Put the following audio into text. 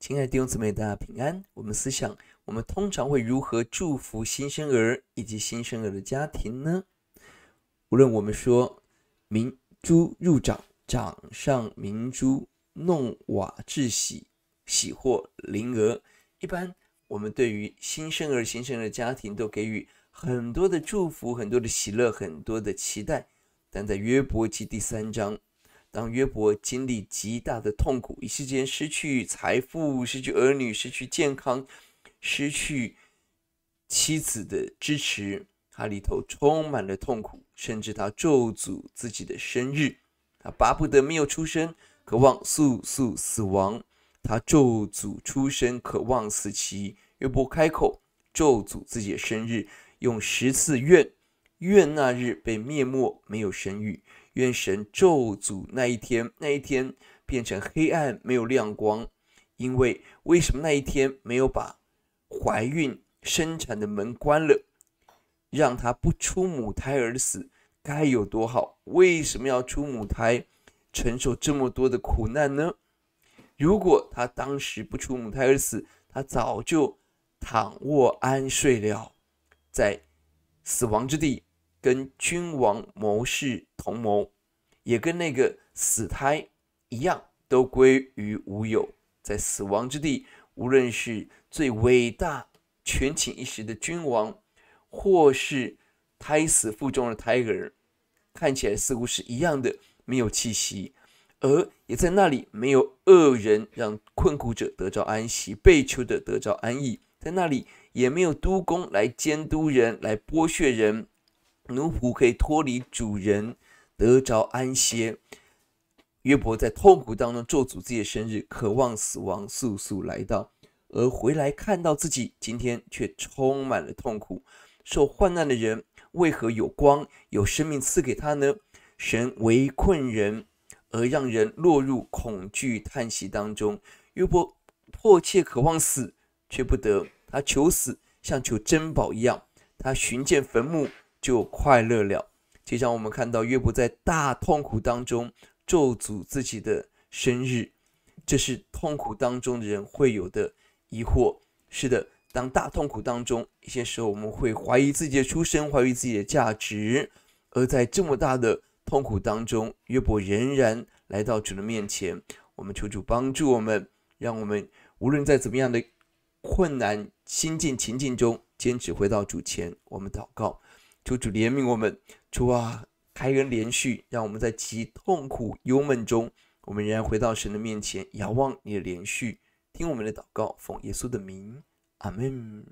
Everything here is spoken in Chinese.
亲爱的弟兄姊妹，大家平安。我们思想，我们通常会如何祝福新生儿以及新生儿的家庭呢？无论我们说“明珠入掌，掌上明珠”，“弄瓦制喜，喜获麟儿”，一般我们对于新生儿、新生儿的家庭都给予很多的祝福、很多的喜乐、很多的期待。但在约伯记第三章。当约伯经历极大的痛苦，一时间失去财富，失去儿女，失去健康，失去妻子的支持，他里头充满了痛苦，甚至他咒诅自己的生日，他巴不得没有出生，渴望速速死亡，他咒诅出生，渴望死期。约伯开口咒诅自己的生日，用十次愿，愿那日被灭没，没有生育。愿神咒诅那一天，那一天变成黑暗，没有亮光。因为为什么那一天没有把怀孕生产的门关了，让他不出母胎而死，该有多好？为什么要出母胎，承受这么多的苦难呢？如果他当时不出母胎而死，他早就躺卧安睡了，在死亡之地跟君王谋士同谋。也跟那个死胎一样，都归于无有。在死亡之地，无论是最伟大、权倾一时的君王，或是胎死腹中的胎儿，看起来似乎是一样的没有气息。而也在那里，没有恶人让困苦者得着安息，被囚者得着安逸。在那里也没有督工来监督人、来剥削人，奴仆可以脱离主人。得着安歇。约伯在痛苦当中做主自己的生日，渴望死亡速速来到，而回来看到自己今天却充满了痛苦。受患难的人为何有光、有生命赐给他呢？神围困人，而让人落入恐惧叹息当中。约伯迫切渴望死，却不得。他求死像求珍宝一样，他寻见坟墓就快乐了。实际上，我们看到约伯在大痛苦当中咒诅自己的生日，这是痛苦当中的人会有的疑惑。是的，当大痛苦当中，一些时候我们会怀疑自己的出身，怀疑自己的价值。而在这么大的痛苦当中，约伯仍然来到主的面前。我们求主帮助我们，让我们无论在怎么样的困难、心境、情境中，坚持回到主前。我们祷告。求主怜悯我们，主啊，开恩连续，让我们在极痛苦、忧闷中，我们仍然回到神的面前，仰望你的连续，听我们的祷告，奉耶稣的名，阿门。